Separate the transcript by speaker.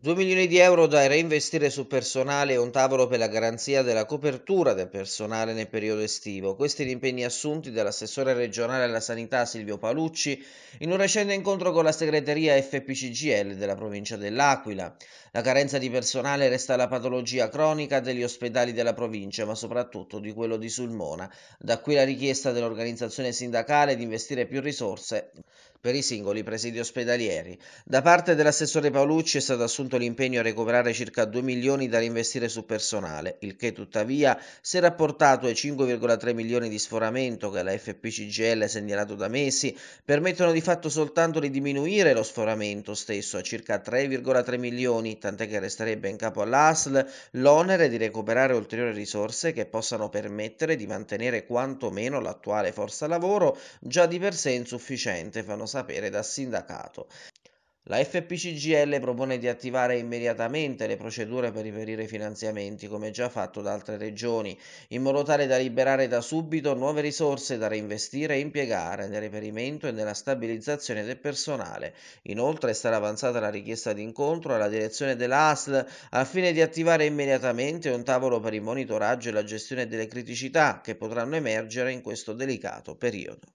Speaker 1: 2 milioni di euro da reinvestire su personale e un tavolo per la garanzia della copertura del personale nel periodo estivo. Questi gli impegni assunti dall'assessore regionale alla sanità Silvio Palucci in un recente incontro con la segreteria FPCGL della provincia dell'Aquila. La carenza di personale resta la patologia cronica degli ospedali della provincia, ma soprattutto di quello di Sulmona. Da qui la richiesta dell'organizzazione sindacale di investire più risorse per i singoli presidi ospedalieri. Da parte dell'assessore Palucci è stato assunto assunto l'impegno a recuperare circa 2 milioni da reinvestire su personale, il che tuttavia, se rapportato ai 5,3 milioni di sforamento che la FPCGL ha segnalato da mesi, permettono di fatto soltanto di diminuire lo sforamento stesso a circa 3,3 milioni, tant'è che resterebbe in capo all'ASL l'onere di recuperare ulteriori risorse che possano permettere di mantenere quantomeno l'attuale forza lavoro già di per sé insufficiente, fanno sapere dal sindacato. La FPCGL propone di attivare immediatamente le procedure per riferire i finanziamenti, come già fatto da altre regioni, in modo tale da liberare da subito nuove risorse da reinvestire e impiegare nel reperimento e nella stabilizzazione del personale. Inoltre è stata avanzata la richiesta di incontro alla direzione dell'ASL al fine di attivare immediatamente un tavolo per il monitoraggio e la gestione delle criticità che potranno emergere in questo delicato periodo.